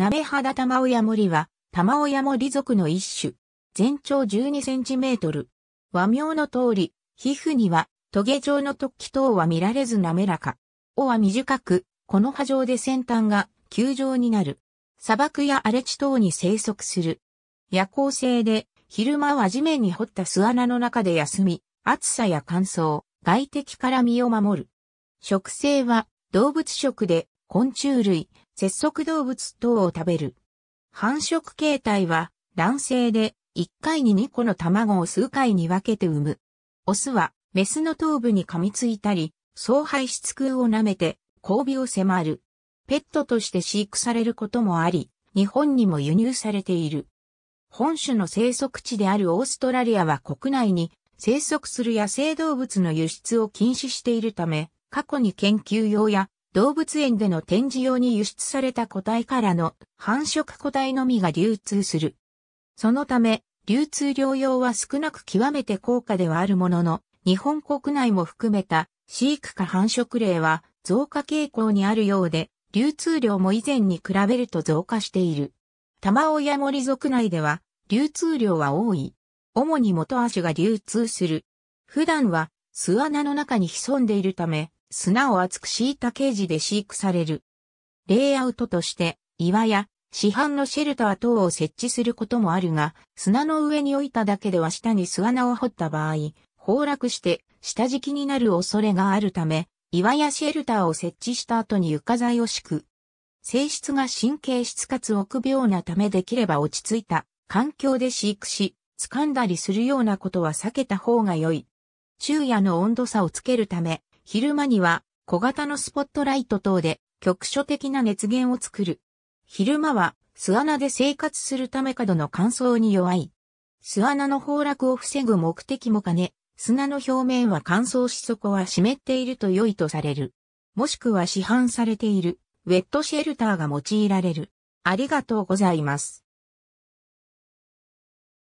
鍋肌玉親森は、玉親森族の一種。全長12センチメートル。和名の通り、皮膚には、トゲ状の突起等は見られず滑らか。尾は短く、この波状で先端が球状になる。砂漠や荒れ地等に生息する。夜行性で、昼間は地面に掘った巣穴の中で休み、暑さや乾燥、外敵から身を守る。食性は動物食で昆虫類、節足動物等を食べる。繁殖形態は卵性で1回に2個の卵を数回に分けて産む。オスはメスの頭部に噛みついたり、総排出空を舐めて交尾を迫る。ペットとして飼育されることもあり、日本にも輸入されている。本種の生息地であるオーストラリアは国内に生息する野生動物の輸出を禁止しているため、過去に研究用や動物園での展示用に輸出された個体からの繁殖個体のみが流通する。そのため、流通量用は少なく極めて高価ではあるものの、日本国内も含めた飼育か繁殖例は増加傾向にあるようで、流通量も以前に比べると増加している。玉親森族内では流通量は多い。主に元足が流通する。普段は巣穴の中に潜んでいるため、砂を厚く敷いたケージで飼育される。レイアウトとして、岩や市販のシェルター等を設置することもあるが、砂の上に置いただけでは下に巣穴を掘った場合、崩落して下敷きになる恐れがあるため、岩やシェルターを設置した後に床材を敷く。性質が神経質かつ臆病なためできれば落ち着いた環境で飼育し、掴んだりするようなことは避けた方が良い。昼夜の温度差をつけるため、昼間には小型のスポットライト等で局所的な熱源を作る。昼間は巣穴で生活するため角の乾燥に弱い。巣穴の崩落を防ぐ目的も兼ね、砂の表面は乾燥し底は湿っていると良いとされる。もしくは市販されているウェットシェルターが用いられる。ありがとうございます。